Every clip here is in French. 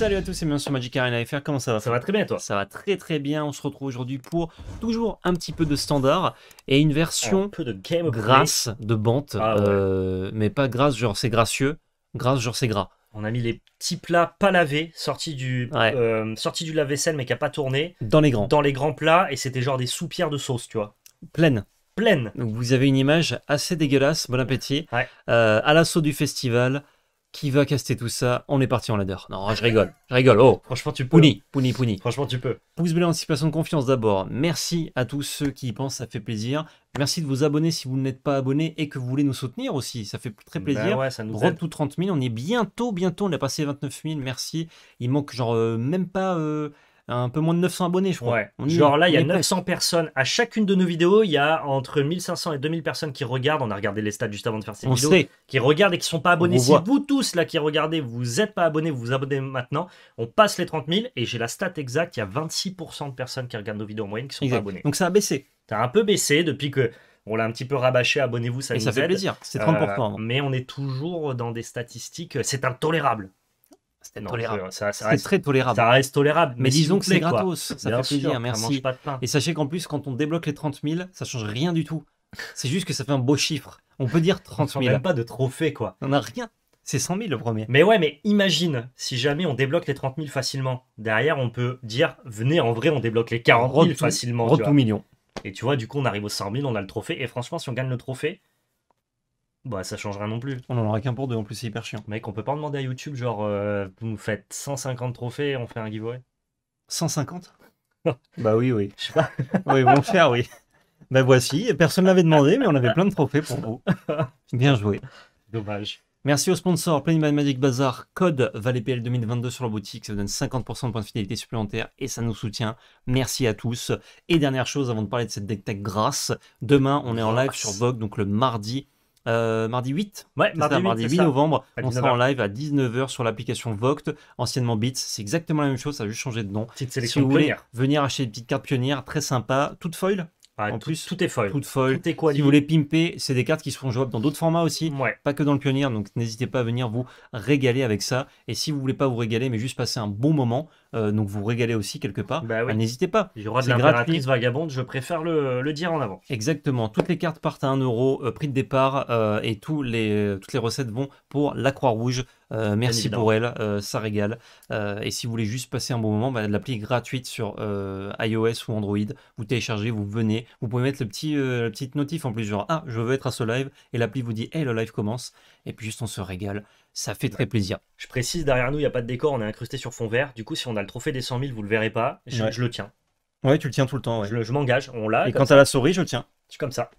Salut à tous et bienvenue sur Magic Arena FR, comment ça va Ça va très bien toi Ça va très très bien, on se retrouve aujourd'hui pour toujours un petit peu de standard et une version un peu de game grasse de Bante, ah euh, mais pas grasse genre c'est gracieux, grasse genre c'est gras. On a mis les petits plats pas lavés, sortis du, euh, du lave-vaisselle mais qui a pas tourné. Dans les grands. Dans les grands plats et c'était genre des soupières de sauce tu vois. Pleine. Pleine. Donc vous avez une image assez dégueulasse, bon appétit, euh, à l'assaut du festival, qui va caster tout ça On est parti en ladder. Non, je rigole, je rigole. Oh, franchement, tu peux. Pouni, hein. pouni, pouni. Franchement, tu peux. Pouce bleu, anticipation de confiance d'abord. Merci à tous ceux qui y pensent, ça fait plaisir. Merci de vous abonner si vous n'êtes pas abonné et que vous voulez nous soutenir aussi. Ça fait très ben plaisir. Ben ouais, ça nous tout 30 000. On est bientôt, bientôt, on a passé 29 000. Merci. Il manque genre euh, même pas. Euh, un peu moins de 900 abonnés, je crois. Genre là, il y a 900 personnes. À chacune de nos vidéos, il y a entre 1500 et 2000 personnes qui regardent. On a regardé les stats juste avant de faire cette vidéo. Qui regardent et qui sont pas abonnés. Vous si vous tous là qui regardez, vous n'êtes pas abonnés, vous vous abonnez maintenant. On passe les 30 000 et j'ai la stat exacte. Il y a 26% de personnes qui regardent nos vidéos en moyenne qui sont pas abonnées. Donc ça a baissé. Ça a un peu baissé depuis que on l'a un petit peu rabâché, abonnez-vous, ça ça fait plaisir, c'est 30%. Euh, hein. mais on est toujours dans des statistiques, c'est intolérable. C'était tolérable. très tolérable. Ça reste tolérable. Mais, disons que c'est gratos. Ça fait plaisir, merci. Et sachez qu'en plus, quand on débloque les 30 000, ça change rien du tout. C'est juste que ça fait un beau chiffre. On peut dire 30 000. On n'a pas de trophée, quoi. On n'a rien. C'est 100 000 le premier. Mais ouais, mais imagine, si jamais on débloque les 30 000 facilement, derrière, on peut dire, venez, en vrai, on débloque les 40 000 facilement. Road tu Et tu vois, du coup, on arrive aux 100 000, on a le trophée. Et franchement, si on gagne le trophée, bah, ça rien non plus. On en aura qu'un pour deux, en plus, c'est hyper chiant. Mec, on peut pas demander à YouTube, genre, euh, vous nous faites 150 trophées et on fait un giveaway 150 Bah oui, oui. Je sais pas. oui, mon cher, oui. Bah voici, personne l'avait demandé, mais on avait plein de trophées pour vous. Bien joué. Dommage. Merci aux sponsors Playman Magic Bazaar, code ValetPL 2022 sur la boutique, ça vous donne 50% de points de fidélité supplémentaires et ça nous soutient. Merci à tous. Et dernière chose, avant de parler de cette deck tech grasse, demain on est en live sur Vogue, donc le mardi euh, mardi 8 Ouais, mardi, 8, novembre. on sera en live à 19h sur l'application Voct, anciennement Beats C'est exactement la même chose, ça a juste changé de nom. sélection si vous voulez venir acheter des petites cartes pionnières, très sympa, toutes foil, ah, en plus, tout est foil. Tout, est quoi, Si vous voulez pimper, c'est des cartes qui seront jouables dans d'autres formats aussi, pas que dans le pionnier. Donc n'hésitez pas à venir vous régaler avec ça. Et si vous voulez pas vous régaler, mais juste passer un bon moment, euh, donc vous régaler aussi quelque part, bah ah, n'hésitez pas. Il y de vagabonde, je préfère le, dire en avant. Exactement. Toutes les cartes partent à 1 euro, euh, prix de départ, euh, et toutes les recettes vont pour la Croix-Rouge. Euh, merci pour elle, euh, ça régale. Euh, et si vous voulez juste passer un bon moment, bah, l'appli est gratuite sur iOS ou Android. Vous téléchargez, vous venez. Vous pouvez mettre le petit, la petite notif en plus, genre Ah, je veux être à ce live. Et l'appli vous dit Hey, le live commence. Et puis juste, on se régale. Ça fait très plaisir. Je précise, derrière nous, il n'y a pas de décor, on est incrusté sur fond vert. Du coup, si on a le trophée des 100 000, vous le verrez pas. Je, le tiens. Ouais, tu le tiens tout le temps. Je, m'engage, on l'a. Et quant à la souris, je le tiens. Je comme ça.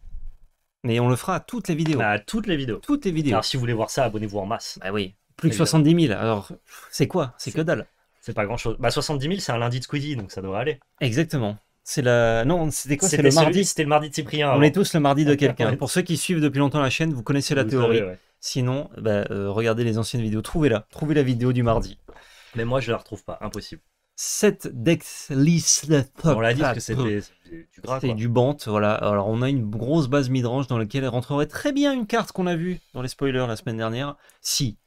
Mais on le fera à toutes les vidéos. À toutes les vidéos. Toutes les vidéos. Alors si vous voulez voir ça, abonnez-vous en masse. Bah oui. Plus que 70 000. Alors, c'est quoi C'est que dalle. C'est pas grand chose. Bah, 70 000, c'est un lundi de Squeezie, donc ça doit aller. Exactement. C'est la... Non, c'était quoi C'était le mardi C'était le mardi de Cyprien. On est tous le mardi de quelqu'un. Pour ceux qui suivent depuis longtemps la chaîne, vous connaissez la théorie. Sinon, bah, euh, regardez les anciennes vidéos. Trouvez-la. Trouvez la vidéo du mardi. Mais moi, je la retrouve pas. Impossible. 7 Dex On l'a dit que c'était du Bant, voilà. Alors on a une grosse base midrange dans laquelle rentrerait très bien une carte qu'on a vue dans les spoilers la semaine dernière. Si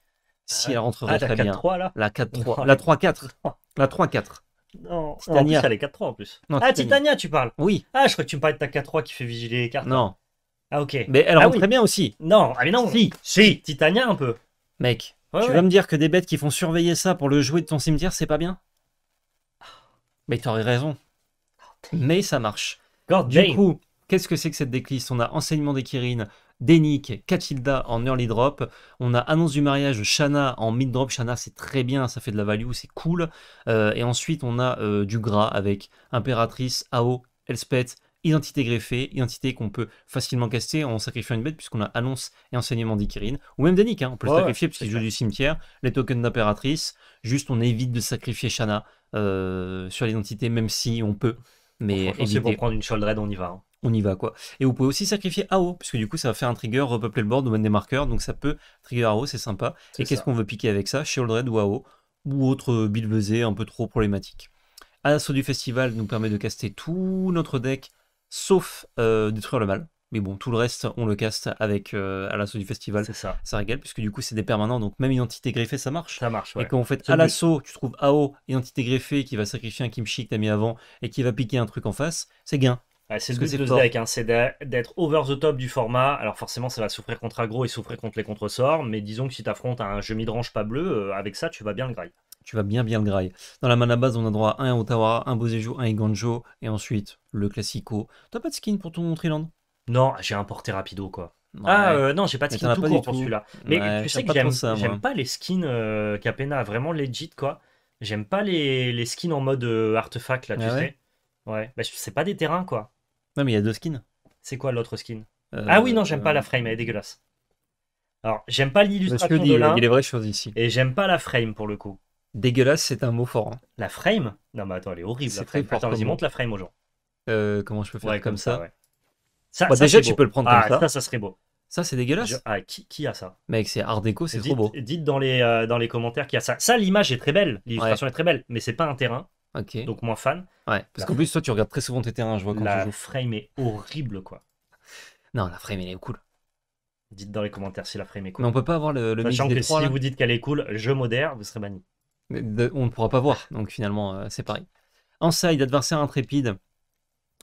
si ah, elle rentrerait 4 ah, 3, là la 4-3. La 3-4. La 3-4. Non, Titania. En plus, elle est 4-3 en plus. ah, Titania. tu parles Oui. Ah, je crois que tu me parles de ta 4-3 qui fait vigiler les cartes. Non. Hein. Ah, ok. Mais elle ah rentre très bien aussi. Non, ah, mais non. Si. Si. Titania un peu. Mec, tu veux vas me dire que des bêtes qui font surveiller ça pour le jouer de ton cimetière, c'est pas bien Mais t'aurais raison. mais ça marche. du coup, qu'est-ce que c'est que cette décliste On a Enseignement des Kirin, Denik, Kachilda en early drop. On a annonce du mariage de Shana en mid drop. Shana, c'est très bien, ça fait de la value, c'est cool. Euh, et ensuite, on a euh, du gras avec Impératrice, Ao, Elspeth, Identité greffée, identité qu'on peut facilement caster en sacrifiant une bête, puisqu'on a annonce et enseignement d'Ikirin, ou même Denik hein, on peut le sacrifier puisqu'il joue du cimetière, les tokens d'impératrice, juste on évite de sacrifier Shana euh, sur l'identité, même si on peut. Mais éviter... pour prendre une Shouldred, on y va. Hein on y va quoi. Et vous pouvez aussi sacrifier AO, puisque du coup ça va faire un trigger, repeupler le board, mettre des marqueurs, donc ça peut trigger AO, c'est sympa. Et qu'est-ce qu'on veut piquer avec ça Shield Red ou AO, ou autre build buzzé un peu trop problématique. À l'assaut du festival nous permet de caster tout notre deck, sauf euh, détruire le mal. Mais bon, tout le reste, on le caste avec euh, à l'assaut du festival. C'est ça. Ça régale, puisque du coup, c'est des permanents, donc même identité greffée, ça marche. Ça marche, Et quand on fait à l'assaut, tu trouves AO, identité greffée, qui va sacrifier un Kimchi que t'as mis avant, et qui va piquer un truc en face, c'est gain c'est ce que c'est ce deck, hein, c'est d'être over the top du format. Alors forcément, ça va souffrir contre aggro et souffrir contre les contresorts, mais disons que si t'affrontes un jeu midrange pas bleu, euh, avec ça, tu vas bien le graille. Tu vas bien bien le graille. Dans la mana base, on a droit à un Ottawa, un Bozejo, un Iganjo, et ensuite le classico. T'as pas de skin pour ton Triland Non, j'ai un porté rapido quoi. Ah euh, non, j'ai pas de skin tout court pour celui-là. Mais tu sais que j'aime pas les skins euh, Capena, vraiment legit quoi. J'aime pas les, skins en mode artefact là, ah tu sais. Ouais, bah, c'est pas des terrains quoi. Non, mais il y a deux skins. C'est quoi l'autre skin euh, Ah oui, non, j'aime pas la euh, frame, elle est dégueulasse. Alors, j'aime pas l'illustration de euh, là. Il est vrai ici. Et j'aime pas la frame pour le coup. Dégueulasse, c'est un mot fort. Hein. La frame Non, mais attends, elle est horrible. C'est très Attends, vas-y, montre la frame aux gens. comment je peux faire comme ça, bah, Déjà, tu peux le prendre ah, comme ça. Ça, ça serait beau. Ça, c'est dégueulasse. Ah, qui, a ça Mec, c'est Art Deco, c'est trop beau. Dites dans les, dans les commentaires qui a ça. Ça, l'image est très belle, l'illustration est très belle, mais c'est pas un terrain. Donc moins fan. parce qu'en plus, toi, tu regardes très souvent tes terrains, je vois quand La joues frame est horrible, quoi. Non, la frame, elle est cool. Dites dans les commentaires si la frame est cool. Mais on peut pas avoir le, le mix des que si vous dites qu'elle est cool, je modère, vous serez banni. on ne pourra pas voir, donc finalement, euh, c'est pareil. En side, adversaire intrépide,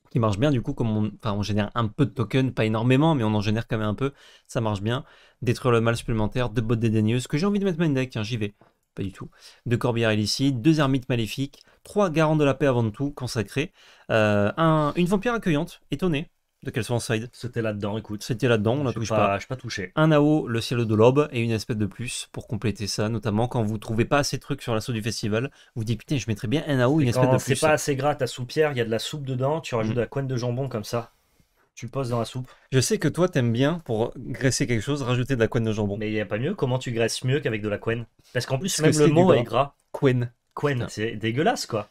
qui marche bien, du coup, comme on, on génère un peu de token, pas énormément, mais on en génère quand même un peu, ça marche bien. Détruire le mal supplémentaire, deux bottes dédaigneuses, que j'ai envie de mettre main deck, hein, j'y vais. Pas du tout. Deux corbières illicites, deux ermites maléfiques, trois garants de la paix avant tout, consacrés. Euh, un, une vampire accueillante, étonnée, de quel side C'était là-dedans, écoute. C'était là-dedans, on la touche pas, Je pas touché. Un AO, le ciel de l'aube, et une espèce de plus pour compléter ça, notamment quand vous trouvez pas assez de trucs sur l'assaut du festival, vous dites putain, je mettrais bien un AO, une espèce de plus. c'est pas assez gras ta soupière, il y a de la soupe dedans, tu rajoutes mm. de la couenne de jambon comme ça. Tu poses dans la soupe. Je sais que toi, t'aimes bien pour graisser quelque chose, rajouter de la couenne de jambon. Mais il n'y a pas mieux. Comment tu graisses mieux qu'avec de la couenne Parce qu'en plus, même le mot est gras. Couenne. Quen, c'est dégueulasse quoi.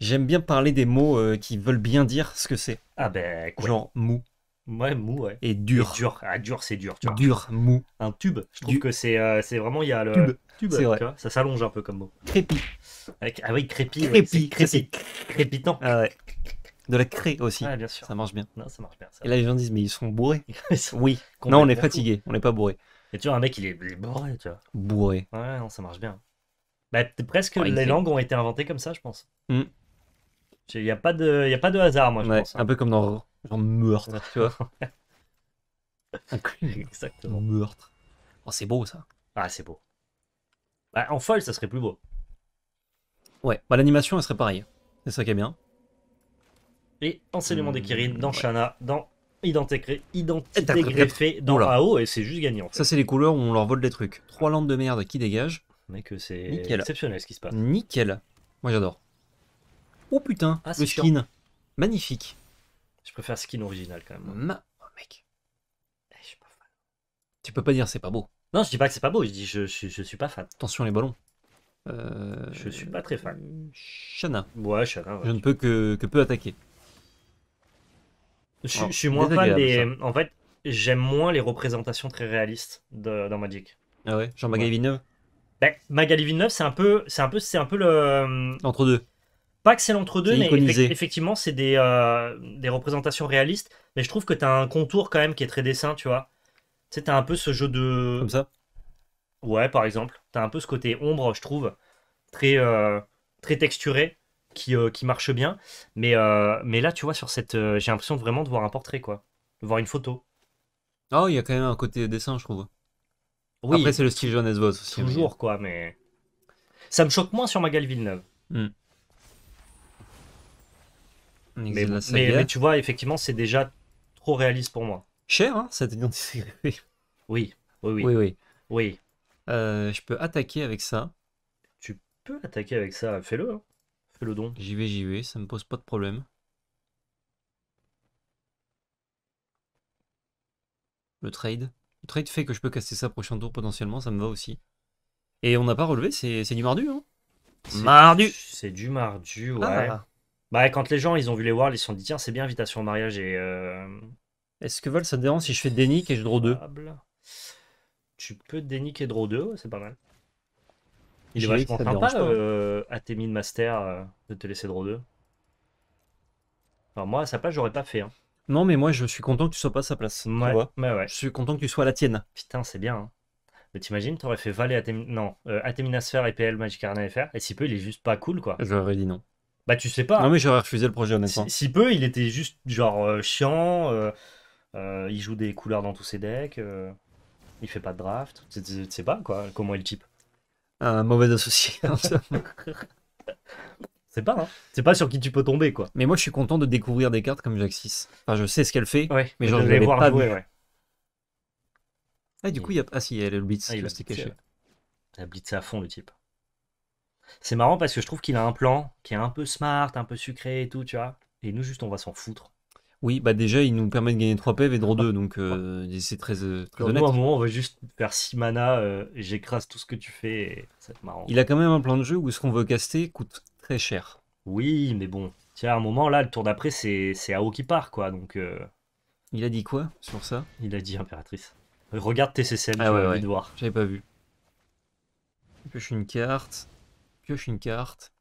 J'aime bien parler des mots euh, qui veulent bien dire ce que c'est. Ah ben, quoi. Genre mou. Ouais, mou, ouais. Et dur. dur, ah, dur c'est dur. Tu vois. Dur, mou. Un tube. Je trouve que c'est euh, c'est vraiment, il y a le. Tube. c'est vrai. Tu vois, ça s'allonge un peu comme mot. Crépi. Avec... Ah oui, crépi. Crépi, Crépitant. Ah ouais. De la craie aussi. Ah, bien sûr. Ça marche bien. Non, ça marche bien. Et là, les gens disent, mais ils sont bourrés. oui. Non, on est fatigué. On n'est pas bourré. Et tu vois, un mec, il est, il est bourré, tu vois. Bourré. Ouais, non, ça marche bien. Bah, presque les langues ont été inventées comme ça, je pense. Il mm. n'y a, pas de... Y a pas de hasard, moi, je pense. Hein. Un peu comme dans genre meurtre, tu vois. Exactement. Meurtre. Oh, c'est beau, ça. Ah, c'est beau. Bah, en folle, ça serait plus beau. Ouais, bah, l'animation, elle serait pareille. C'est ça qui est bien. Et enseignement des Kirin mm, dans ouais. Shana, dans Identité, eh, Identité greffée, dans AO, et c'est juste gagnant. Ça, c'est les couleurs où on leur vole des trucs. Trois landes de merde qui dégagent que c'est exceptionnel ce qui se passe. Nickel. Moi j'adore. Oh putain, ah, le skin. Magnifique. Je préfère skin original quand même. Oh mec. Eh, je suis pas fan. Tu peux pas dire c'est pas beau. Non, je dis pas que c'est pas beau, je dis je, je, suis pas fan. Attention les ballons. Euh, je suis pas très fan. Shana. Ouais, je ne peux que, que peu attaquer. Je, oh, suis moins fan En fait, j'aime moins les représentations très réalistes de, dans Magic. Ah ouais Jean-Baptiste bah, Magali Villeneuve, c'est un peu, c'est un peu, c'est un peu le. Euh, Entre deux. Pas que c'est l'entre-deux, mais effectivement, c'est euh, des, représentations réalistes. Mais je trouve que t'as un contour quand même qui est très dessin, tu vois. Tu sais, un peu ce jeu de. Comme ça Ouais, par exemple. t'as un peu ce côté ombre, je trouve, très, euh, très texturé, qui, qui marche bien. Mais, mais là, tu vois, sur cette. J'ai l'impression vraiment de voir un portrait, quoi. De voir une photo. oh, il y a quand même un côté dessin, je trouve. Oui. Après, c'est le style Johannes Vos Toujours, quoi, mais. Ça me choque moins sur Magal Villeneuve. Hmm. Mais, tu vois, effectivement, c'est déjà trop réaliste pour moi. Cher, hein, cette identité. oui, oui, oui. Oui, oui. Euh, je peux attaquer avec ça. Tu peux attaquer avec ça, fais-le. Hein. Fais-le donc. J'y vais, j'y vais, ça me pose pas de problème. Le trade le trade fait que je peux casser ça prochain tour potentiellement, ça me va aussi. Et on n'a pas relevé, c'est du mardu, hein Mardu C'est du mardu, ouais. Ah bah, quand les gens, ils ont vu les Worlds, ils se sont dit, tiens, c'est bien, invitation au mariage et... Euh, Est-ce que Val, ça te dérange si je fais dénick et je draw 2 Tu peux déniquer et draw 2, c'est pas mal. Il est vachement à tes Atémine Master, euh, de te laisser draw 2. Alors moi, à sa place, j'aurais pas fait. Hein. Non, mais moi, je suis content que tu sois pas à sa place. mais bah ouais. Je suis content que tu sois la tienne. Putain, c'est bien. Hein. Mais t'imagines, t'aurais fait Valet, à non, euh, et PL Magic Arena FR, et si peu, il est juste pas cool, quoi. J'aurais dit non. Bah, tu sais pas. Non, mais j'aurais refusé le projet, honnêtement. Si, si, peu, il était juste, genre, euh, chiant, euh, il joue des couleurs dans tous ses decks, il fait pas de draft, tu sais pas, quoi, comment il type. Un mauvais associé. C'est pas, hein. c'est pas sur qui tu peux tomber quoi. Mais moi je suis content de découvrir des cartes comme Jaxis. Enfin je sais ce qu'elle fait, mais je vais voir pas jouer. Ouais. Ah du coup il y a ah si il y a le blitz, ah, il a blitzé à fond le type. C'est marrant parce que je trouve qu'il a un plan qui est un peu smart, un peu sucré et tout, tu vois. Et nous juste on va s'en foutre. Oui, bah déjà, il nous permet de gagner 3 PV et draw 2, donc euh, c'est très, euh, honnête. à un moment, on va juste faire 6 mana, euh, j'écrase tout ce que tu fais, et ça marrant. Il a quand même un plan de jeu où ce qu'on veut caster coûte Très cher. Oui, mais bon. Tiens, à un moment, là, le tour d'après, c'est, c'est Ao qui part, quoi. Donc, euh. Il a dit quoi sur ça il a dit Impératrice. Regarde tes Ah J'avais pas vu. Pioche une carte. Pioche une carte.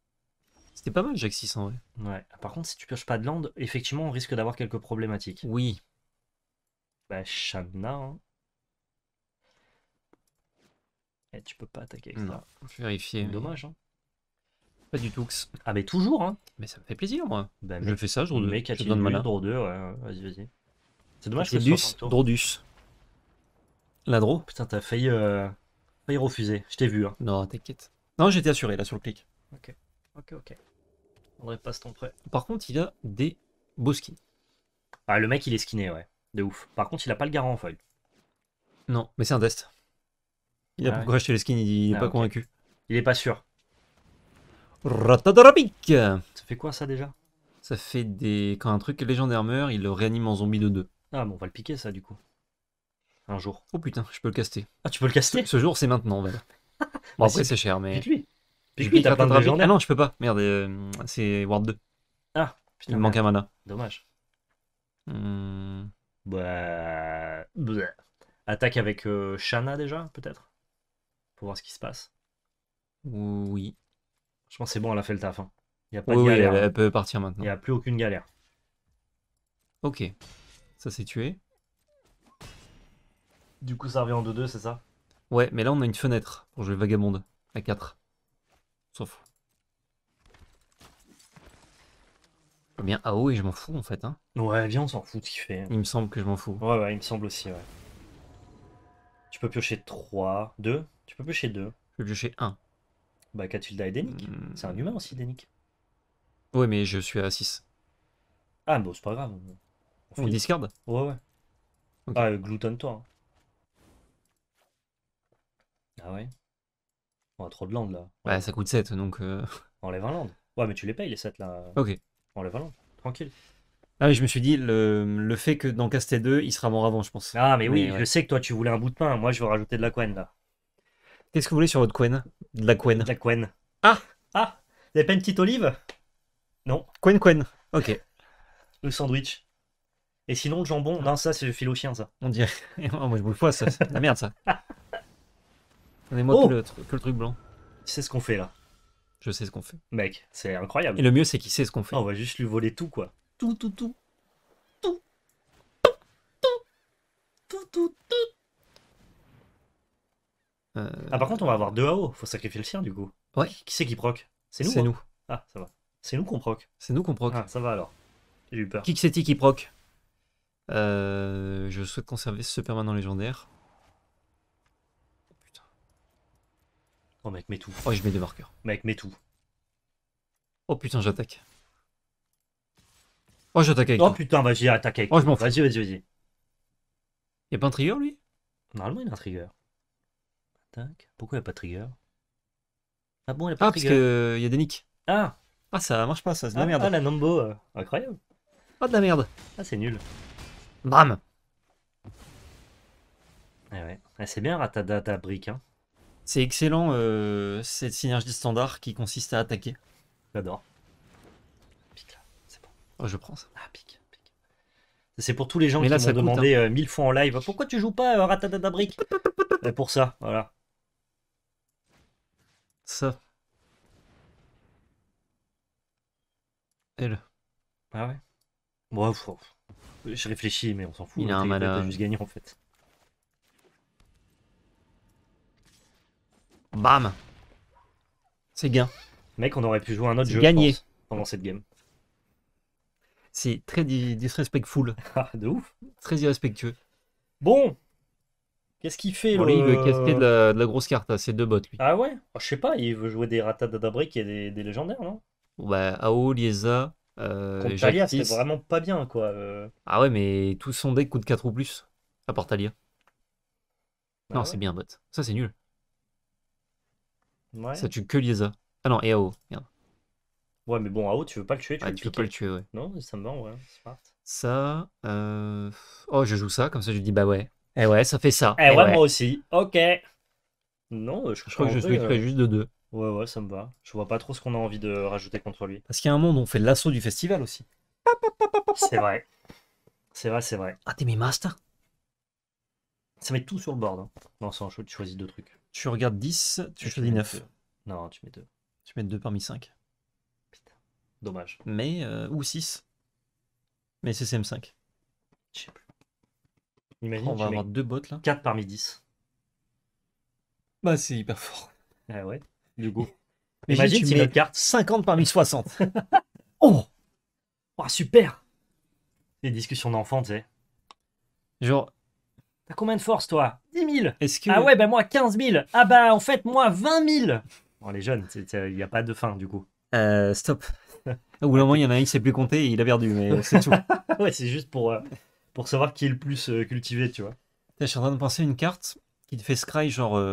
C'était pas mal, Jack 6 en vrai. Ouais. Par contre, si tu pioches pas de land, effectivement, on risque d'avoir quelques problématiques. Oui. Bah, Shamna. hein. Et eh, tu peux pas attaquer avec ça. Vérifier. Dommage, hein. Pas du tout. Ah, mais toujours, hein. Mais ça me fait plaisir, moi. Bah, je fais ça, jour 2. Mais je donne mana. 2, ouais, vas-y, vas-y. C'est dommage que ça Drodus. La dro. Putain, t'as failli, euh, failli refuser. Je t'ai vu. Hein. Non, t'inquiète. Non, j'étais assuré, là, sur le clic. Ok, ok, ok. on André passe ton prêt. Par contre, il a des beaux skins. Ah, le mec, il est skinné, ouais. De ouf. Par contre, il a pas le garant en feuille Non, mais c'est un test. Il a ah pourquoi acheter les skins, il, n'est est ah, pas convaincu. Il est pas sûr. Rotodoropic Ça fait quoi ça déjà Ça fait des. Quand un truc légendaire meurt, il le réanime en zombie de deux. Ah bon, on va le piquer ça du coup. Un jour. Oh putain, je peux le caster. Ah, tu peux le caster Ce, jour, c'est maintenant, fait. bon, après, c'est cher, mais. Pique-lui Pique-lui, t'as de Ah non, je peux pas. Merde, euh, c'est Ward 2. Ah, putain. Il me manque un mana. Dommage. Hum... Bah... Attaque avec euh, Shanna, Shana déjà, peut-être Pour voir ce qui se passe. Oui. Je pense que c'est bon, elle a fait le taf. Hein. Il n'y a pas de galère. Hein. elle, peut partir maintenant. Il n'y a plus aucune galère. Ok. Ça, s'est tué. Du coup, ça revient en 2-2, c'est ça Ouais, mais là, on a une fenêtre pour jouer Vagabonde à 4. Sauf. reviens bien haut ah et je m'en fous en fait. Hein. Ouais, viens on s'en fout de ce qu'il fait. Hein. Il me semble que je m'en fous. Ouais, ouais, il me semble aussi, ouais. Tu peux piocher 3, 2. Tu peux piocher 2. Je peux piocher 1. Bah, Catulda est Denik. Hmm. C'est un humain aussi, Denik. Ouais, mais je suis à 6. Ah, bah c'est pas grave. On, discarde Ouais, ouais. Ah, gloutonne-toi. Hein. Ah ouais On a trop de landes là. Ouais, ça coûte 7 donc. Euh. Enlève un land. Ouais, mais tu les payes les 7 là. Ok. Enlève un land, tranquille. Ah, mais je me suis dit, le, fait que dans caster 2, il sera mort avant, je pense. Ah, mais, oui, je sais que toi tu voulais un bout de pain. Moi, je veux rajouter de la couenne là. Qu'est-ce que vous voulez sur votre Quen De la Quen. De la Quen. Ah Ah Vous avez pas une petite olive Non. Quen Quen. Ok. Le sandwich. Et sinon, le jambon, non, ça, c'est le fil au chien, ça. On dirait. Oh, moi, je bouffe pas, ça. la merde, ça. Donnez-moi oh que, le, truc blanc. C'est ce qu'on fait, là. Je sais ce qu'on fait. Mec, c'est incroyable. Et le mieux, c'est qu'il sait ce qu'on fait. on va juste lui voler tout, quoi. Tout. Tout, tout, tout. Tout, tout, tout. Euh, ah, par contre, on va avoir deux AO. Faut sacrifier le sien, du coup. Ouais. Qui, c'est qui proc C'est nous. C'est hein. nous. Ah, ça va. C'est nous qu'on proc. C'est nous qu'on proc. Ah, ça va alors. J'ai eu peur. Qui c'est qui proc euh, Je souhaite conserver ce permanent légendaire. Oh, putain. Oh, mec, mets tout. Oh, je mets des marqueurs. Mec, mets tout. Oh putain, j'attaque. Oh, j'attaque avec. Oh putain, vas-y, attaque avec. Oh, je m'en fous. Vas-y, vas-y, vas-y. Y'a pas un trigger, lui Normalement, il a un trigger. Tac. Pourquoi il n'y a pas de trigger Ah bon, il n'y a pas ah, de trigger. Ah, parce qu'il y a des nicks. Ah Ah, ça marche pas, ça, c'est de ah, la merde. Ah, la nombo, euh, incroyable. Ah, de la merde. Ah, c'est nul. Bam eh ouais. Ah, c'est bien Ratada ta brique. Hein. C'est excellent euh, cette synergie standard qui consiste à attaquer. J'adore. Pique là, c'est bon. Oh, je prends ça. Ah, pique. pique. C'est pour tous les gens qui m'ont demandé hein. euh, mille fois en live pourquoi tu joues pas euh, Ratada ta brique Pour ça, voilà. Ah ouais Bon, je réfléchis, mais on s'en fout. Il a un mal juste gagné en fait. Bam C'est gain. Mec, on aurait pu jouer un autre jeu gagné. pendant cette game. C'est très disrespectful. Ah, de ouf. Très irrespectueux. Bon, Qu'est-ce qu'il fait bon, Il veut casquer de la, grosse carte à ses deux bottes. Lui. Ah ouais oh, Je sais pas, il veut jouer des d'Adabrique et des légendaires, non bah, Ao, Liesa. Euh, vraiment pas bien, quoi. Euh. Ah ouais, mais tout son deck coûte 4 ou plus, à part bah non, c'est bien, bot. Ça, c'est nul. Ouais. Ça tue que Liesa. Ah non, et Ao, merde. Ouais, mais bon, Ao, tu veux pas le tuer, tu, peux tu pas le tuer, ouais. Non, ça me va, ouais, smart. Ça, euh, Oh, je joue ça, comme ça, je dis, bah ouais. Eh ouais, ça fait ça. Eh, eh ouais, moi aussi. Ok. Non, euh, je, crois que je suis juste de deux. Ouais, ouais, ça me va. Je vois pas trop ce qu'on a envie de rajouter contre lui. Parce qu'il y a un monde, où on fait l'assaut du festival aussi. C'est vrai. C'est vrai, c'est vrai. Ah, t'es mes masters Ça met tout sur le board. Hein. Non, sans tu choisis deux trucs. Tu regardes 10, tu choisis 9. Non, tu mets 2. Tu mets 2 parmi 5. Putain. Dommage. Mais, euh, ou 6. Mais c'est CM5. Je sais plus. on va avoir deux bottes là. 4 parmi 10. Bah, c'est hyper fort. Ah ouais. Mais Imagine tu mets carte. 50 parmi 60. oh Oh, super Les discussions d'enfants, tu sais. Genre. T'as combien de force, toi 10 000 Est-ce que... Ah ouais, bah moi 15 000 Ah bah en fait, moi 20 000 les jeunes, il n'y a pas de fin, du coup. Euh, stop. Au bout d'un moment, il y en a un qui sait plus compter et il a perdu, mais c'est ouais, c'est juste pour, euh, pour savoir qui est le plus euh, cultivé, tu vois. Je suis en train de penser à une carte qui te fait scry, genre,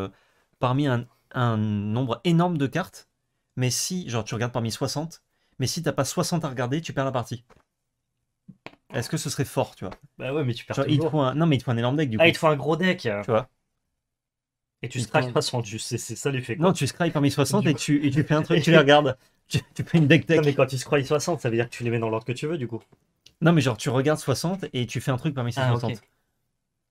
parmi un un nombre énorme de cartes, mais si, genre tu regardes parmi 60, mais si t'as pas 60 à regarder, tu perds la partie. Est-ce que ce serait fort, tu vois Bah ouais, mais tu perds il te faut un... Non, mais il te faut un énorme deck, du coup. Ah, il te faut un gros deck Tu vois Et tu scrapes pas juste c'est ça l'effet. Non, tu scrapes parmi 60 et tu, tu fais un truc, tu les regardes. Tu, fais une deck deck. Non, mais quand tu scrolles 60, ça veut dire que tu les mets dans l'ordre que tu veux, du coup. Non, mais genre, tu regardes 60 et tu fais un truc parmi 60. Ah,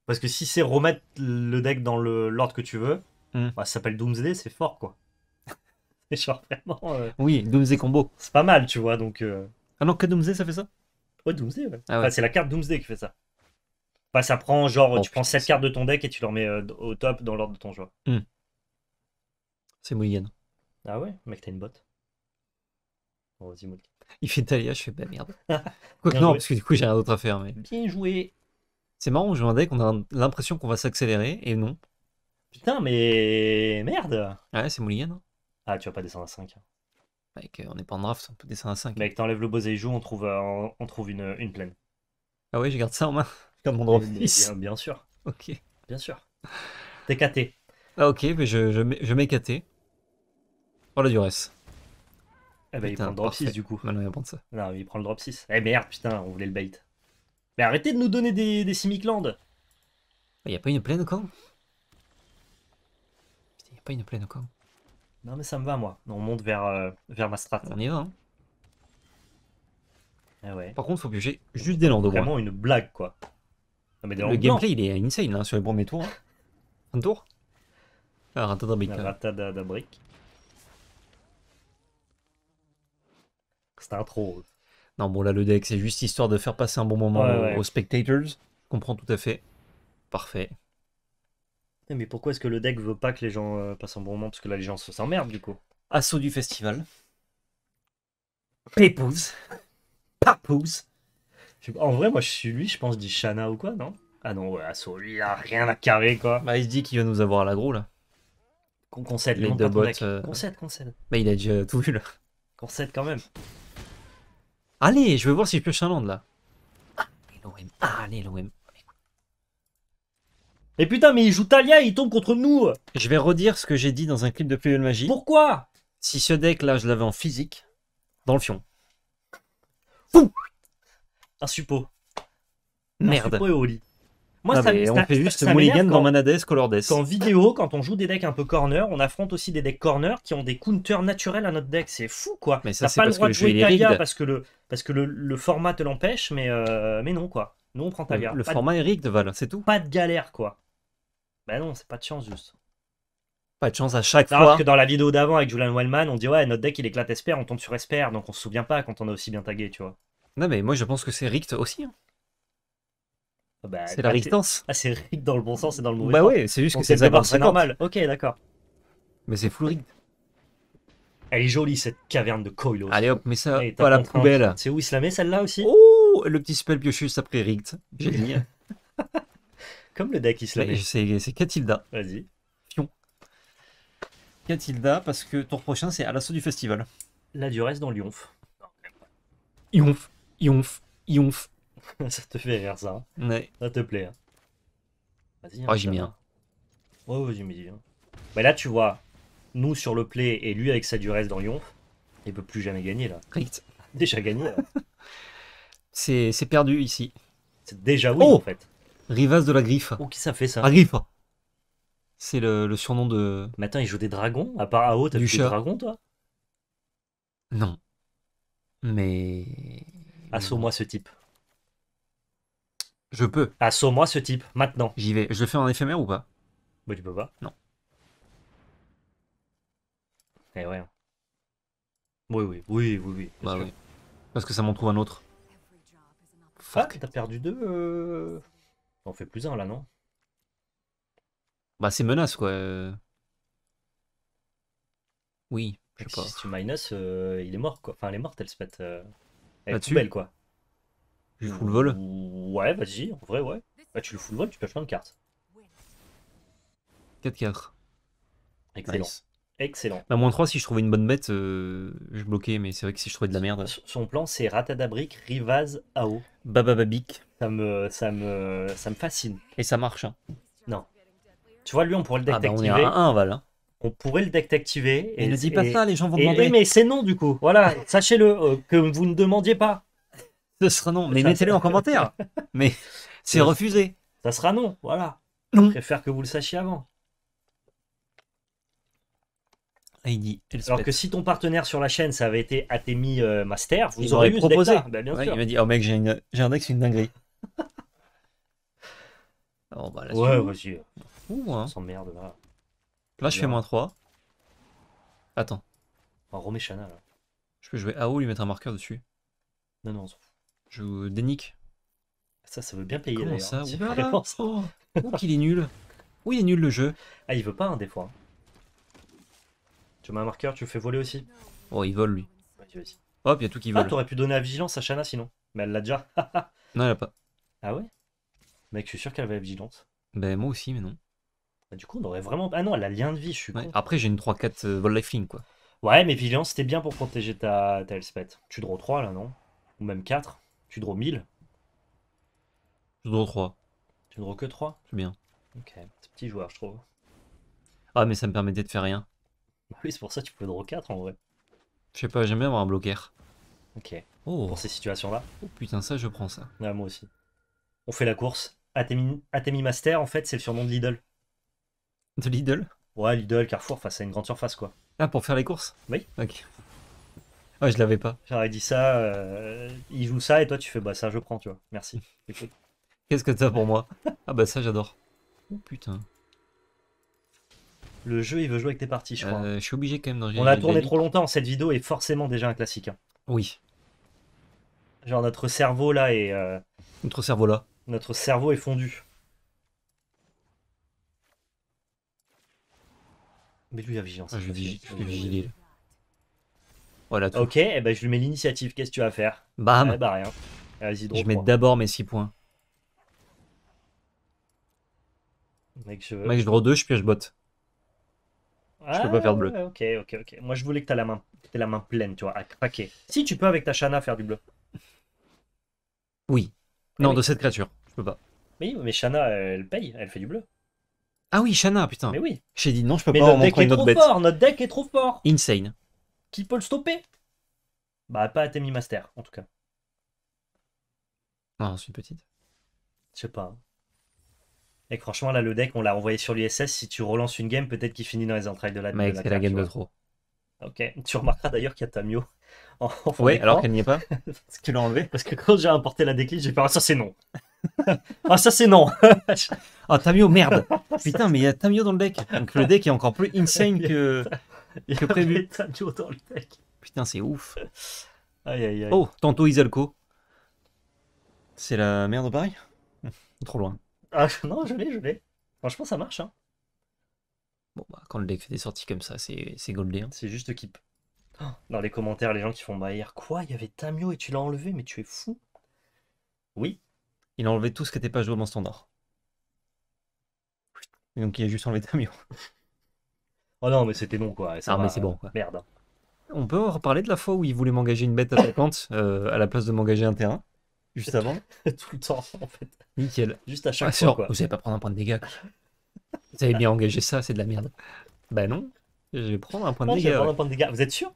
Parce que si c'est remettre le deck dans l'ordre que tu veux, Mm. Bah, ça s'appelle Doomsday, c'est fort, quoi. c'est genre vraiment. Euh, oui, Doomsday combo. C'est pas mal, tu vois, donc. Euh, ah non, que Doomsday, ça fait ça Ouais, Doomsday, ouais. Ah c'est la carte Doomsday qui fait ça. Bah ça prend genre, oh, tu prends 7 cartes de ton deck et tu les mets euh, au top dans l'ordre de ton joueur. Mm. C'est Mulligan. Ah ouais, mec, t'as une botte. Oh, vas-y, Mulligan. Il fait Talia, je fais bah merde. non, parce que du coup, j'ai rien d'autre à faire. Mais... Bien joué. C'est marrant, on joue un deck, on a l'impression qu'on va s'accélérer, et non. Putain, mais merde Ah ouais, c'est Mouligan. hein. Ah, tu vas pas descendre à 5. Mec, bah, euh, on est pas en draft, on peut descendre à 5. Mec, t'enlèves le boss et joue, on trouve, euh, on- trouve une, une plaine. Ah oui, je garde ça en main. Comme mon drop 6. Bien, sûr, Ok. bien sûr. T'es Kt Ah ok, mais je, je, mets- je mets KT. Oh du reste. Eh ben, il prend le drop 6 du coup. non il va prendre ça. Non, il prend le drop 6. Eh merde, putain, on voulait le bait. Mais arrêtez de nous donner des, des Simiclandes. Il y a pas une plaine quand pas une plaine encore. Non mais ça me va moi. On monte vers, euh, vers ma strat. On y va. Hein. Ah ouais. Par contre faut piocher juste des landes Vraiment une blague quoi. mais des le gameplay il est insane hein, sur les premiers tours. Hein. Un tour Ah ratadabric. Hein. Ratadabric. c'est un trop. Non bon là le deck c'est juste histoire de faire passer un bon moment aux, aux spectators. comprends tout à fait. Parfait. Mais pourquoi est-ce que le deck veut pas que les gens euh, passent en bon moment Parce que là, les gens se s'emmerdent du coup. Assaut du festival. Pépouze. Papouze. En vrai, moi, je suis lui, je pense, dit Shana ou quoi, non Ah non, ouais, Assaut, lui, il a rien à carrer, quoi. Bah, il se dit qu'il va nous avoir à l'agro, là. Qu'on concède, les deux bots. Euh. Concède, concède. Bah, il a déjà tout vu, là. Concède quand même. Allez, je vais voir si je pioche un land, là. Ah, l'OM. Ah, l'OM. Mais putain, mais il joue Talia et il tombe contre nous Je vais redire ce que j'ai dit dans un clip de Playboy Magie. Pourquoi Si ce deck là, je l'avais en physique, dans le fion. Un suppôt. Merde. au Moi, ah, ça, on fait juste mulligan dans Manades, Color En vidéo, quand on joue des decks un peu corner, on affronte aussi des decks corner qui ont des counters naturels à notre deck. C'est fou, quoi. Mais ça, c'est pas parce le droit de jouer Talia parce que le, parce que le, format te l'empêche, mais, euh, mais non, quoi. Nous, on prend Talia. Le, format format de, est Val, c'est tout. Pas de galère, quoi. Bah non, c'est pas de chance juste. Pas de chance à chaque fois. alors que dans la vidéo d'avant avec Julian Wellman, on dit ouais, notre deck il éclate Esper, on tombe sur Esper, donc on se souvient pas quand on a aussi bien tagué, tu vois. Non, mais moi je pense que c'est Rict aussi. Hein. Ah bah, c'est la ah, rictance. Ah, c'est Rict dans le bon sens et dans le mauvais bah sens. Bah ouais, c'est juste que c'est le c'est normal. Ok, d'accord. Mais c'est full Rict. Elle est jolie cette caverne de Coilos Allez hop, mets ça, à la poubelle. C'est où il se la met celle-là aussi Oh, le petit spell Piochus après Rict. Génial. Comme le deck islamique. C'est Katilda. Vas-y. Pion. Katilda, parce que ton prochain, c'est à l'assaut du festival. La duresse dans l'Ionf. Ionf, Ionf, Ionf. ça te fait rire, ça. Hein. Ça te plaît. Hein. Vas-y. Hein, oh, j'y mets un. vas là, tu vois, nous sur le play et lui avec sa duresse dans l'ionf, il peut plus jamais gagner là. Déjà gagné c'est perdu ici. C'est déjà oui oh en fait. Rivas de la Griffe. Oh, qui ça fait ça La Griffe C'est le, surnom de. Mais attends, il joue des dragons À part AO, t'as vu des dragons, toi Non. Mais. Assaut-moi ce type. Je peux. Assaut-moi ce type, maintenant. J'y vais. Je le fais en éphémère ou pas Bah, tu peux pas. Non. Eh ouais. Oui, oui, oui, oui, Bah, oui. Parce que ça m'en trouve un autre. Fuck, ah, t'as perdu deux. Euh, fait plus un là, non Bah, c'est menace quoi. Euh. Oui, je sais pas. Si tu minus, euh, il est mort quoi. Enfin, elle est morte, elle se pète. Euh, elle est bah, quoi. Tu fous le vol Ouais, vas-y, en vrai, ouais. Bah, tu le fous le vol, tu pêches plein de cartes. 4 cartes. Excellent. Excellent. Bah, moins 3, si je trouvais une bonne bête, euh, je bloquais, mais c'est vrai que si je trouvais de la merde. Son plan, c'est Ratadabrik, Rivaz, Ao. Babababik. Ça me, ça, me, ça me fascine. Et ça marche. Hein. Non. Tu vois, lui, on pourrait le deck ah, bah, on hein. On pourrait le détectiver Et, ne dis pas ça, les gens vont demander. mais c'est non, du coup. Voilà, sachez-le, euh, que vous ne demandiez pas. Ce sera non. Mais mettez-le en commentaire. mais c'est refusé. Ça sera non, voilà. Je préfère que vous le sachiez avant. Ah, il Alors que si ton partenaire sur la chaîne, ça avait été Atemi euh, Master, vous auriez proposé. Ben, bien Il m'a dit, oh mec, j'ai, un deck, c'est une dinguerie. là, ouais, vas là. je fais moins 3. Attends. Romé là. Je peux jouer AO, lui mettre un marqueur dessus. Non, non, on s'en fout. Je joue Ça, ça veut bien payer. Comment ça Ouh, oh. qu'il est nul. Où il est nul le jeu Ah, il veut pas, hein, des fois. Tu mets un marqueur, tu le fais voler aussi. Oh, il vole lui. Hop, il y a tout qui ah, vole. Ah, t'aurais pu donner la vigilance à Shana sinon. Mais elle l'a déjà. non, elle l'a pas. Ah ouais Mec, je suis sûr qu'elle avait être vigilance. Ben, moi aussi, mais non. Bah, du coup, on aurait vraiment. Ah non, elle a lien de vie, je suis Après, j'ai une 3-4 euh, vol lifeling quoi. Ouais, mais vigilance, c'était bien pour protéger ta, ta Tu draws 3 là, non Ou même 4 Tu draws 1000 Je draws 3. Tu draws que 3 C'est bien. Ok, petit joueur, je trouve. Ah, mais ça me permettait de faire rien. Oui, c'est pour ça que tu peux draw 4 en vrai. Je sais pas, j'aime bien avoir un bloqueur. Ok. Pour oh. ces situations-là. Oh putain, ça je prends ça. moi aussi. On fait la course. Atemi, Master, en fait, c'est le surnom de Lidl. De Lidl Ouais, Lidl, Carrefour, face à une grande surface quoi. Ah, pour faire les courses Oui. Ok. Ouais, ah, je l'avais pas. J'aurais dit ça, euh, il joue ça et toi tu fais bah ça je prends, tu vois. Merci. Qu'est-ce que t'as pour moi Ah bah ça j'adore. Oh putain le jeu il veut jouer avec tes parties, je crois. Euh, je suis obligé quand même d'en On a tourné trop longtemps, cette vidéo est forcément déjà un classique. Hein. Oui. Genre notre cerveau là est. Euh, notre cerveau là. notre cerveau est fondu. Mais lui, il a vigilance. Hein, ah, je Voilà Ok, eh ben, je lui mets l'initiative. Qu'est-ce que tu vas faire Bam. Eh ben, rien. Vas-y, je mets d'abord mes 6 points. Mec, je veux- Mec, je draw 2, je pioche bot je peux pas ah, faire bleu. Ok, ok, ok. Moi, je voulais que t'aies la main, la main pleine, tu vois, à ah, craquer. Si tu peux avec ta Shana faire du bleu. Oui. Ah non, de cette créature, je peux pas. Mais oui, mais Shana, elle paye, elle fait du bleu. Ah oui, Shana, putain. Mais oui. J'ai dit non, je peux pas. Notre deck est trop fort. Notre deck est trop fort. Insane. Qui peut le stopper Bah pas à Temi Master, en tout cas. Ah Je suis petite. Je sais pas. Et franchement, là, le deck, on l'a envoyé sur l'USS. Si tu relances une game, peut-être qu'il finit dans les entrailles de la Mais c'est la game de trop. Ok. Tu remarqueras d'ailleurs qu'il y a Tamio Oui, alors qu'elle n'y est pas. Parce que tu l'as enlevé. Parce que quand j'ai importé la décline, j'ai fait Ah, ça c'est non. ah, ça c'est non. ah, Tamio, merde. Putain, mais il y a Tamio dans le deck. Donc le deck est encore plus insane que, que prévu. Tamio dans le deck. Putain, c'est ouf. Aïe, aïe, aïe. Oh, tantôt Isalco. C'est la merde pareil Trop loin. Ah non, je l'ai, je l'ai. Franchement, ça marche. Hein. Bon, bah, quand le deck fait des sorties comme ça, c'est, goldé. Hein. C'est juste keep. Oh, dans les commentaires, les gens qui font bah quoi, il y avait Tamio et tu l'as enlevé, mais tu es fou. Oui. Il a enlevé tout ce qui n'était pas jouable en standard. donc il a juste enlevé Tamio. oh non, mais c'était bon quoi. Ça ah, mais c'est bon quoi. Merde. Hein. On peut en reparler de la fois où il voulait m'engager une bête attaquante euh, à la place de m'engager un terrain Juste avant Tout le temps, en fait. Nickel. Juste à chaque ah, fois. Vous n'allez pas prendre un point de dégâts. vous avez bien engagé ça, c'est de la merde. Ben non, je vais prendre un point de dégâts. Vous êtes sûr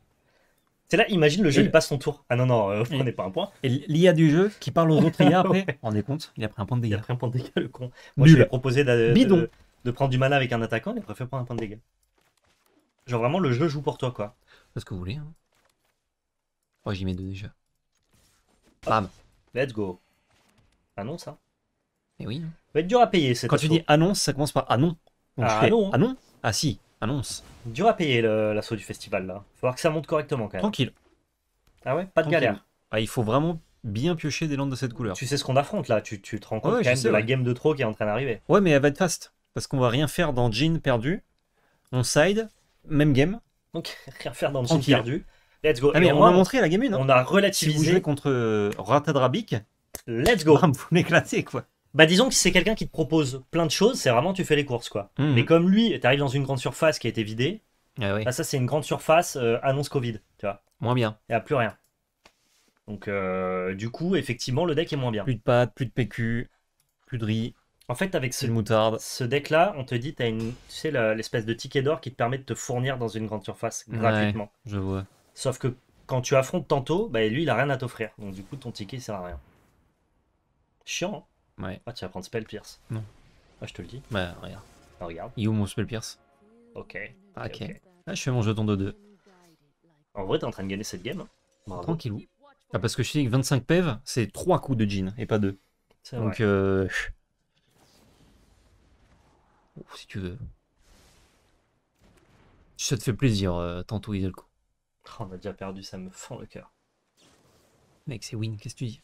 c'est là, imagine le jeu, il passe son tour. Ah non, non, on euh, vous prenez pas un point. Et l'IA du jeu qui parle aux autres IA après, on est compte, il a pris un point de dégâts. Il a pris un point de dégâts, le con. Moi, je lui ai proposé de, prendre du mana avec un attaquant, il a préféré prendre un point de dégâts. Genre vraiment, le jeu joue pour toi, quoi. C'est ce que vous voulez. Hein. j'y mets deux déjà. Ah. Bam. Let's go. Annonce, hein Mais oui. Ça va être dur à payer cette Quand tu dis annonce, ça commence par ah non. ah, non. ah non Ah si, annonce. Dur à payer l'assaut du festival là. Faut voir que ça monte correctement quand même. Tranquille. Ah ouais, pas de galère. Ah, il faut vraiment bien piocher des landes de cette couleur. Tu sais ce qu'on affronte là, tu, tu te rends compte quand même de la game de trop qui est en train d'arriver. Ouais, mais elle va être fast. Parce qu'on va rien faire dans Jean perdu. On side, même game. Donc rien faire dans Jean perdu. Ah, on, a montré la Game 1. Hein. On a relativisé. Si contre euh, Ratadrabic, let's go. On vous l'éclatez quoi. Bah disons que c'est quelqu'un qui te propose plein de choses, c'est vraiment tu fais les courses quoi. Hmm. Mais comme lui, t'arrives dans une grande surface qui a été vidée. Ah oui. Bah, ça c'est une grande surface euh, annonce Covid, tu vois. Moins bien. Il n'y a plus rien. Donc euh, du coup, effectivement, le deck est moins bien. Plus de pâtes, plus de PQ, plus de riz. En fait, avec ce, ce deck-là, on te dit, as une, tu sais, l'espèce de ticket d'or qui te permet de te fournir dans une grande surface gratuitement. je vois. Sauf que quand tu affrontes tantôt, bah, lui, il a rien à t'offrir. Donc du coup, ton ticket sert à rien. Chiant. Hein. ouais. Ah, tu vas prendre Spell Pierce. Non. Ah, je te le dis. Bah, regarde. Ah, regarde. Il où mon Spell Pierce ah, Ok. Ok. Là, ah, je fais mon jeton de 2. En vrai, t'es en train de gagner cette game. Tranquille hein. Tranquillou. parce que je sais que 25 PEV, c'est 3 coups de jean et pas 2. Donc, euh... si tu veux. Ça te fait plaisir, euh, Tanto tantôt, coup. on a déjà perdu, ça me fend le cœur. Mec, c'est win, qu'est-ce que tu dis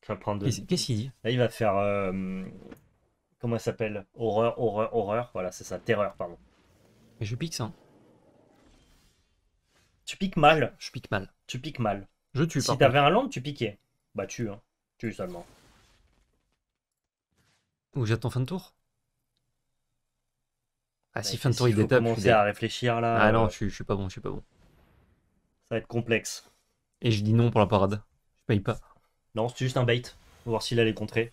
Tu prendre deux. Qu'est-ce qu'il dit Là, il va faire. Euh, comment ça s'appelle Horreur, horreur, horreur. Voilà, c'est ça, terreur, pardon. Mais je pique ça. Hein. Tu piques mal. Je pique mal. Tu piques mal. Je tue Si t'avais un land, tu piquais. Bah, tu, hein. Tu seulement. Ou j'attends fin de tour Ah, bah, si fin de tour il, il détape. Je commencer à réfléchir là. Ah non, euh, je suis pas bon, je suis pas bon être complexe. Et je dis non pour la parade. Je paye pas. Non, c'est juste un bait. voir s'il allait contrer.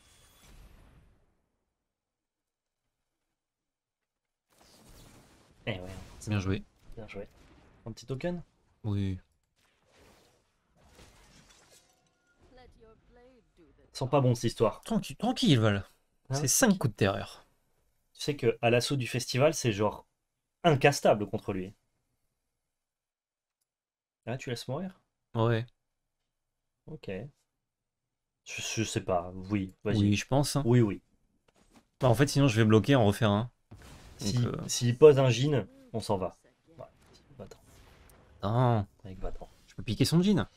Eh C'est bien joué. Bien joué. Un petit token Oui. sans pas bon cette histoire. Tranquille, tranquille Val. Hein c'est 5 coups de terreur. Tu sais que à l'assaut du festival, c'est genre incastable contre lui. Ah, tu laisses mourir? Ouais, Ok. Je, sais pas. Oui, vas-y. oui, je pense. Hein. Oui, oui. Bah, en fait, sinon, je vais bloquer en refaire un. Euh, s'il pose un jean, on s'en va. va non, Mec, va je peux piquer son jean.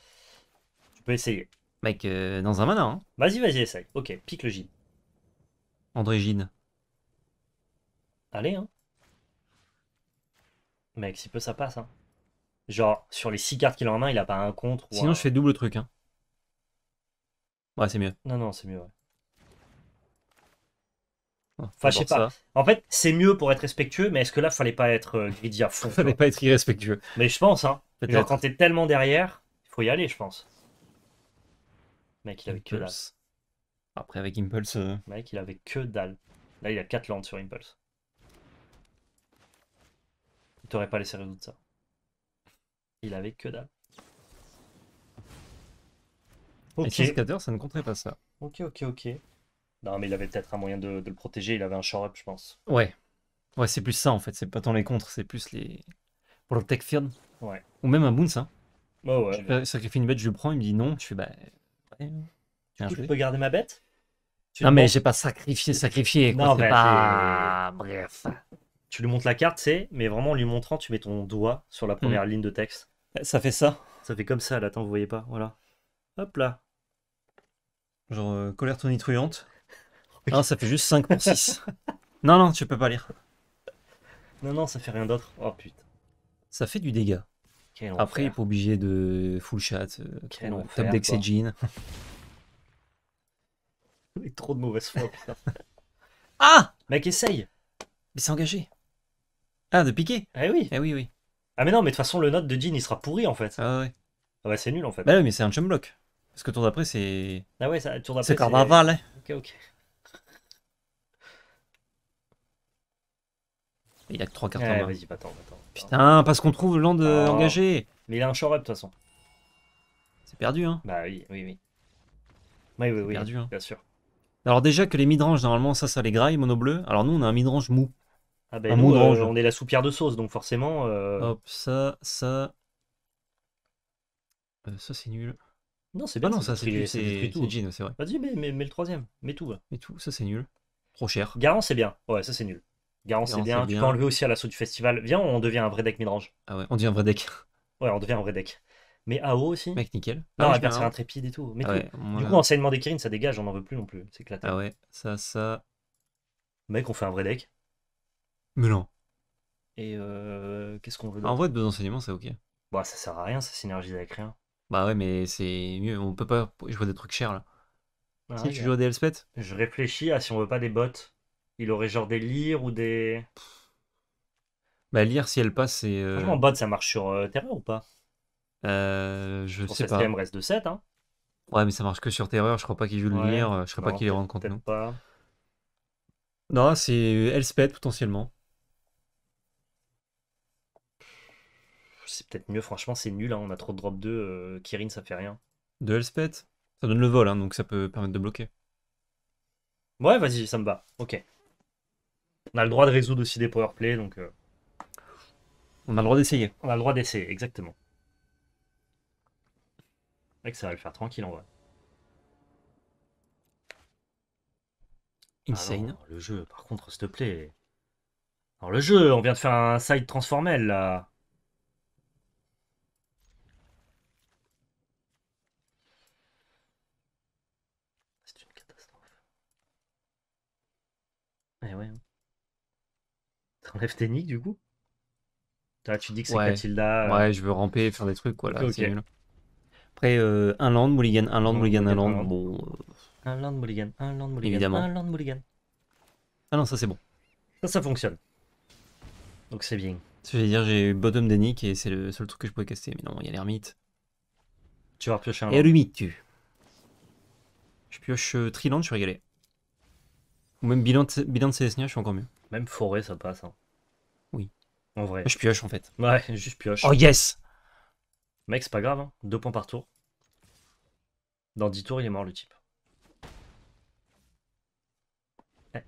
Tu peux essayer. Mec, euh, dans un mana, hein. Vas-y, vas-y, essaye. Ok, pique le jean. André Jean. Allez, hein. Mec, si peu ça passe, hein. Genre, sur les 6 cartes qu'il a en main, il a pas un contre. Sinon, je fais double truc. Hein. Ouais, c'est mieux. Non, non, c'est mieux. Ouais. Ah, pas. En fait, c'est mieux pour être respectueux, mais est-ce que là, fallait pas être euh, Fallait pas être irrespectueux. Mais je pense, hein. quand t'es tellement derrière, il faut y aller, je pense. Mec, il avait que dalle. Après, avec Impulse. Euh. Mec, il avait que dalle. Là, il a 4 landes sur Impulse. Il t'aurait pas laissé résoudre ça. Il avait que dalle. Ok. Et ça ne compterait pas ça. Ok, ok, ok. Non, mais il avait peut-être un moyen de, le protéger. Il avait un short up je pense. Ouais. Ouais, c'est plus ça en fait. C'est pas tant les contres, c'est plus les. Protect Ouais. Ou même un bounce. Hein. Bah ouais. Je une bête, je le prends. Il me dit non. Bah, tu bah. Tu peux garder ma bête non, mais j'ai pas sacrifié, sacrifié. Quoi. Non, bah, Bref. Tu lui montres la carte, c'est, mais vraiment en lui montrant, tu mets ton doigt sur la hmm. première ligne de texte. Ça fait ça Ça fait comme ça, là, attends, vous voyez pas, voilà. Hop là. Genre euh, colère tonitruante. Ah, ça fait juste 5 pour 6. non, non, tu peux pas lire. Non, non, ça fait rien d'autre. Oh putain. Ça fait du dégât. Après, il est pas obligé de full chat, top dex et jean. trop de mauvaise foi, putain. ah Mec, essaye Mais s'est engagé. Ah, de piquer Eh oui Eh oui, oui. Ah, mais non, mais de toute façon, le note de Jean, il sera pourri en fait. Ah ouais. Ah bah, c'est nul en fait. Bah oui, mais c'est un chum block. Parce que tour d'après, c'est. Ah ouais, ça, tour d'après. C'est Carnaval, hein. Ok, ok. Il a que 3 cartes en main. Vas-y, attends, attends. Putain, parce qu'on trouve Land euh, engagé. Mais il a un short de toute façon. C'est perdu, hein. Bah oui, oui, oui. Oui, oui, oui. Perdu, hein. Bien sûr. Alors déjà que les midranges, normalement, ça, ça les graille, mono bleu. Alors nous, on a un midrange mou. Ah ben, nous, euh, on est la soupière de sauce, donc forcément. Euh, Hop, ça, ça. Euh, ça, c'est nul. Non, c'est bien. Ah non, ça, c'est c'est c'est vrai. Vas-y, mets, mets- le troisième. Mets tout. va. tout, ça, c'est nul. Trop cher. Garant, c'est bien. Ouais, ça, c'est nul. Garant, c'est bien. Tu peux enlever aussi à l'assaut du festival. Viens, on devient un vrai deck midrange. Ah ouais, on devient un vrai deck. Ouais, on devient un vrai deck. Mais AO aussi. Mec, nickel. Non, Ah, c'est intrépide et tout. Mais ah tout. Du coup, enseignement des Kirin, ça dégage, on n'en veut plus non plus. C'est éclaté. ah ouais, ça, ça. Mec, on fait un vrai deck. Mais non. Et euh, qu'est-ce qu'on veut En vrai, deux enseignements, c'est ok. Bah, ça sert à rien, ça synergise avec rien. Bah ouais, mais c'est mieux. On peut pas jouer des trucs chers là. si tu joues des Elspeth Je réfléchis à si on veut pas des bots. Il aurait genre des lyres ou des. Bah, lire si elle passe, c'est. Euh... bot, ça marche sur euh, Terreur ou pas euh, Je sais pas. Pour reste de 7, hein. Ouais, mais ça marche que sur Terreur. Je crois pas qu'il joue le lire. Je crois pas qu'il les rende compte. Non, c'est Elspeth potentiellement. c'est peut-être mieux. Franchement, c'est nul. Hein. On a trop de drop 2. Euh, Kirin, ça fait rien. De Elspeth Ça donne le vol, hein, donc ça peut permettre de bloquer. Ouais, vas-y, ça me va. Ok. On a le droit de résoudre aussi des power play, donc. Euh, on a le droit d'essayer. On a le droit d'essayer, exactement. Mec, ça va le faire tranquille en vrai. Insane. Ah le jeu, par contre, s'il te plaît. Alors, le jeu, on vient de faire un side transformel là. Eh ouais. Hein. T'enlèves tes nids, du coup Là, tu dis que c'est Catilda. Euh. Ouais, je veux ramper, et faire des trucs, quoi. Là, nul. Après, un land, mulligan, un land, mulligan, un land. Bon. Euh, un land, mulligan, un land, mulligan. Évidemment. Un land, mulligan. Ah non, ça c'est bon. Ça, ça fonctionne. Donc c'est bien. Je vais dire, j'ai eu bottom nicks et c'est le seul truc que je pouvais caster. Mais non, il y a l'ermite. Tu vas repiocher un land. Ermite, tu. Je pioche euh, Triland, je suis régalé. Ou même bilan de, bilan de je suis encore mieux. Même forêt, ça passe. Hein. Oui. En vrai. Je pioche en fait. Ouais, juste pioche. Oh yes Mec, c'est pas grave, hein. deux points par tour. Dans 10 tours, il est mort le type. Eh.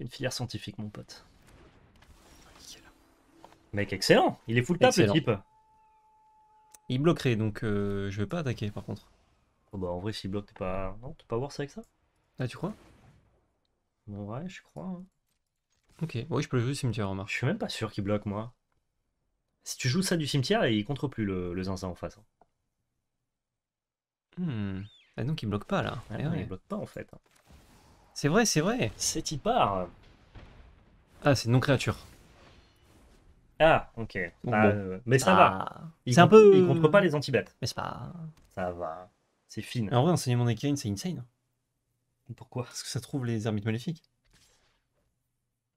Une filière scientifique, mon pote. Mec, excellent Il est full tap, le type Il bloquerait, donc euh, je vais pas attaquer, par contre. Oh, bah, en vrai, s'il bloque, t'es pas... Non, t'es pas worse avec ça ah, tu crois ouais, je crois. Hein. Ok, oui, je peux le jouer au cimetière, marche. Je suis même pas sûr qu'il bloque, moi. Si tu joues ça du cimetière, il contre plus le, zinzin en face. Hein. Hmm. Ah, donc il bloque pas, là. Eh non, il bloque pas, en fait. Hein. C'est vrai, c'est vrai. C'est il part. Ah, c'est non créature. Ah, ok. Ah, euh, mais ça ah. va. C'est un peu. Il contre pas les antibêtes. Mais c'est pas. Ça va. C'est fine. En vrai, enseignement des c'est insane. Pourquoi Parce que ça trouve les ermites maléfiques.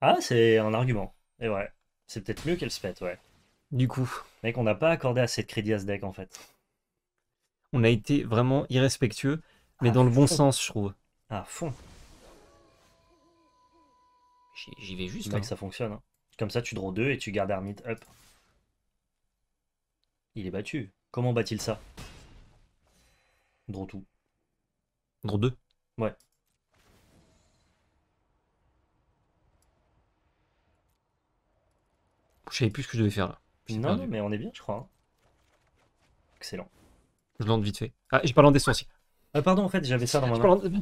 Ah, c'est un argument. Et ouais. C'est peut-être mieux qu'elle se pète, ouais. Du coup. Mec, on n'a pas accordé assez de crédit à ce deck en fait. On a été vraiment irrespectueux, mais dans le bon sens, je trouve. À fond. J'y vais juste. Mec, que hein. ça fonctionne. Hein. Comme ça, tu draws deux et tu gardes Hermite up. Il est battu. Comment bat-il ça Draw tout. Draw 2 Ouais. je savais plus ce que je devais faire là. Non, mais on est bien, je crois. Hein. Excellent. Je lance vite fait. Ah, j'ai pas en aussi. Ah, pardon, en fait, j'avais ça dans ma main.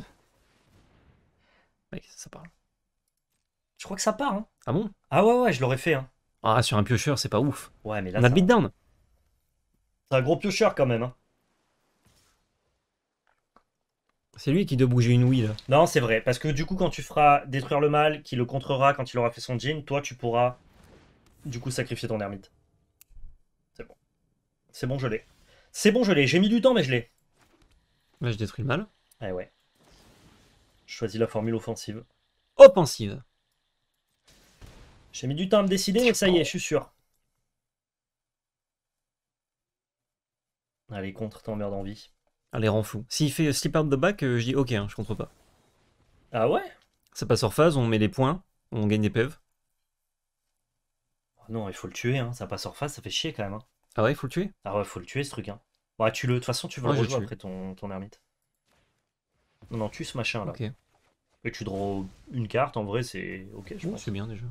Mec, ça part. Je crois que ça part. Hein. Ah bon Ah ouais, ouais, je l'aurais fait. Hein. Ah, sur un piocheur, c'est pas ouf. Ouais, mais là. On a beatdown. C'est un gros piocheur quand même. Hein. C'est lui qui doit bouger une will Non, c'est vrai. Parce que du coup, quand tu feras détruire le mal, qui le contrera quand il aura fait son jean, toi tu pourras du coup, sacrifier ton ermite. C'est bon. C'est bon, je l'ai. C'est bon, je l'ai. J'ai mis du temps, mais je l'ai. Bah, je détruis le mal. Ouais, eh ouais. Je choisis la formule offensive. Offensive. J'ai mis du temps à me décider, mais ça y est, je suis sûr. Allez, contre, t'en en vie. Allez, ah, rends fou. S'il fait slip out the back, euh, je dis ok, hein, je contre pas. Ah ouais Ça passe hors phase, on met les points, on gagne des pèves non, il faut le tuer, hein. ça passe en face, ça fait chier quand même. Hein. Ah ouais, il faut le tuer Ah ouais, il faut le tuer ce truc. Hein. Ouais, bah, tu le de toute façon, tu vas le rejouer après ton, ton ermite. Non, non, tue ce machin là. Ok. Et tu draws une carte, en vrai, c'est ok, je pense. C'est bien déjà.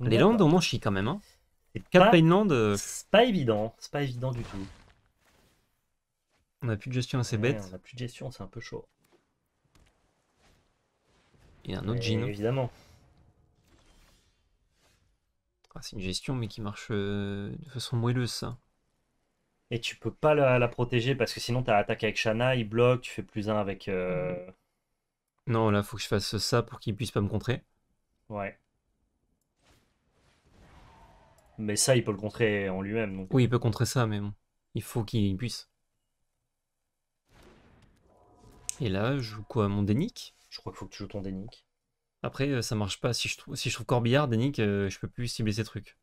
Les Landes, on m'en chie quand même. Hein. C'est painlands... Euh, c'est pas évident, c'est pas évident du tout. On n'a plus de gestion assez bête. on n'a plus de gestion, c'est un peu chaud. Il y a un autre jean. Évidemment. Ah, c'est une gestion, mais qui marche euh, de façon moelleuse, ça. Et tu peux pas la, protéger parce que sinon, tu as attaqué avec Shana, il bloque, tu fais plus un avec. Euh, non, là, faut que je fasse ça pour qu'il puisse pas me contrer. Ouais. Mais ça, il peut le contrer en lui-même. Oui, il euh. peut contrer ça, mais bon. Il faut qu'il puisse. Et là, je joue quoi Mon Dénic Je crois qu'il faut que tu joues ton Dénic. Après, euh, ça marche pas. Si je, trouve, si je trouve Corbillard, Dénic, euh, je peux plus cibler ces trucs.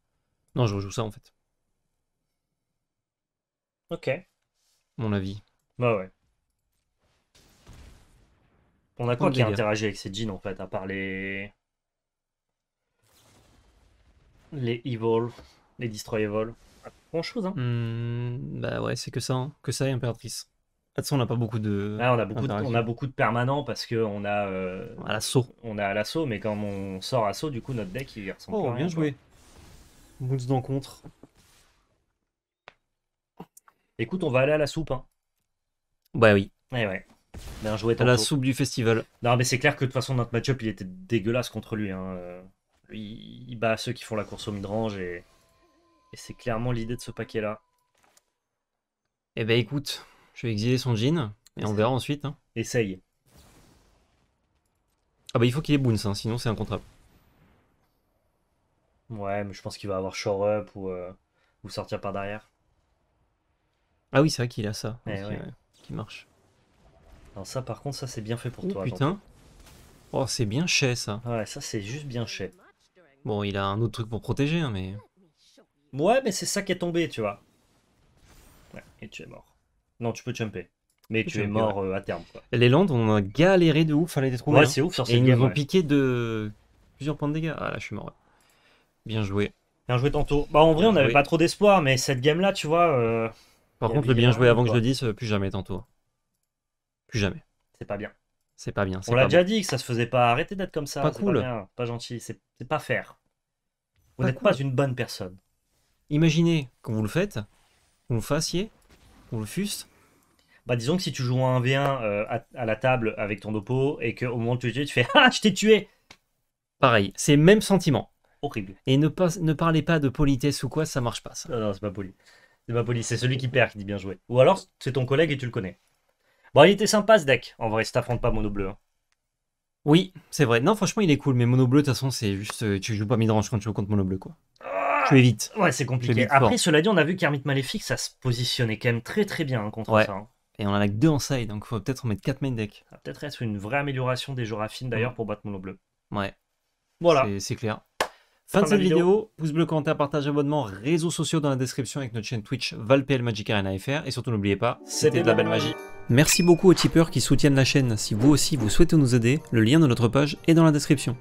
Non, je rejoue ça en fait. Ok. Mon avis. Bah ouais. On a quoi qui interagit avec ces jeans en fait, à part les. Les Evil, les Destroy Evolve. Pas grand chose, hein. Hmm, bah ouais, c'est que ça, hein. que ça et Impératrice. Ah, de toute façon, on n'a pas beaucoup de. on, a beaucoup on a beaucoup de permanents parce qu'on a. Euh, à l'assaut. On a à l'assaut, mais quand on sort à l'assaut, du coup, notre deck il ressemble oh, à rien, bien joué. Moods d'encontre. Écoute, on va aller à la soupe. Hein. Bah oui. Eh ouais. Bien joué. À la soupe du festival. Non, mais c'est clair que de toute façon, notre match-up il était dégueulasse contre lui. Hein. Euh, il bat ceux qui font la course au midrange et, et c'est clairement l'idée de ce paquet là. Eh ben écoute, je vais exiler son jean et on verra ensuite. Hein. Essaye. Ah bah il faut qu'il ait Boons, hein, sinon c'est incontrable. Ouais, mais je pense qu'il va avoir Shore Up euh, ou, sortir par derrière. Ah oui, c'est vrai qu'il a ça. Eh ouais. qui marche. Alors ça par contre, ça c'est bien fait pour oh, toi. Putain. Oh, c'est bien ché ça. Ouais, ça c'est juste bien ché. Bon, il a un autre truc pour protéger, hein, mais... Ouais, mais c'est ça qui est tombé, tu vois. Ouais, et tu es mort. Non, tu peux jumper. Mais tu es mort euh, à terme. Les Landes, on a galéré de ouf à les trouver. Ouais, hein. c'est ouf ils nous ont piqué de plusieurs points de dégâts. Ah là, je suis mort. Bien joué. Bien joué tantôt. Bah, en vrai, on n'avait pas trop d'espoir, mais cette game-là, tu vois. Euh, Par contre, le bien joué avant que je le dise, euh, plus jamais tantôt. Plus jamais. C'est pas bien. C'est pas bien. On l'a déjà dit que ça se faisait pas. Arrêtez d'être comme ça. Pas cool. Pas, gentil. C'est pas faire. Vous n'êtes pas une bonne personne. Imaginez que vous le faites, vous le fassiez, ou le Bah, disons que si tu joues un 1v1 euh, à, la table avec ton dopo et qu'au moment de te tuer, tu fais Ah, je t'ai tué Pareil, c'est même sentiment. Horrible. Et ne, pas, ne parlez pas de politesse ou quoi, ça marche pas. Ça. Non, c'est pas poli. C'est pas poli, c'est celui qui perd qui dit bien joué. Ou alors, c'est ton collègue et tu le connais. Bon, il était sympa ce deck, en vrai, si t'affrontes pas Mono Bleu. Hein. Oui, c'est vrai. Non, franchement, il est cool, mais Mono Bleu, de toute façon, c'est juste. Euh, tu joues pas midrange quand tu joues contre Mono Bleu, quoi. Ah, tu vite. Ouais, c'est compliqué. Après, cela dit, on a vu qu'Hermite Maléfique, ça se positionnait quand même très très bien hein, contre ça. Hein. Et on en a que deux en side, donc faut peut-être en mettre 4 main deck. Ça peut-être être une vraie amélioration des affines d'ailleurs mm. pour battre Mono Bleu. Ouais. Voilà. C'est clair. Fin, de cette vidéo. pouce bleu, commentaire, partage, abonnement, réseaux sociaux dans la description avec notre chaîne Twitch ValPL Magic Arena FR. Et surtout, n'oubliez pas, c'était de la belle magie. Merci beaucoup aux tipeurs qui soutiennent la chaîne. Si vous aussi vous souhaitez nous aider, le lien de notre page est dans la description.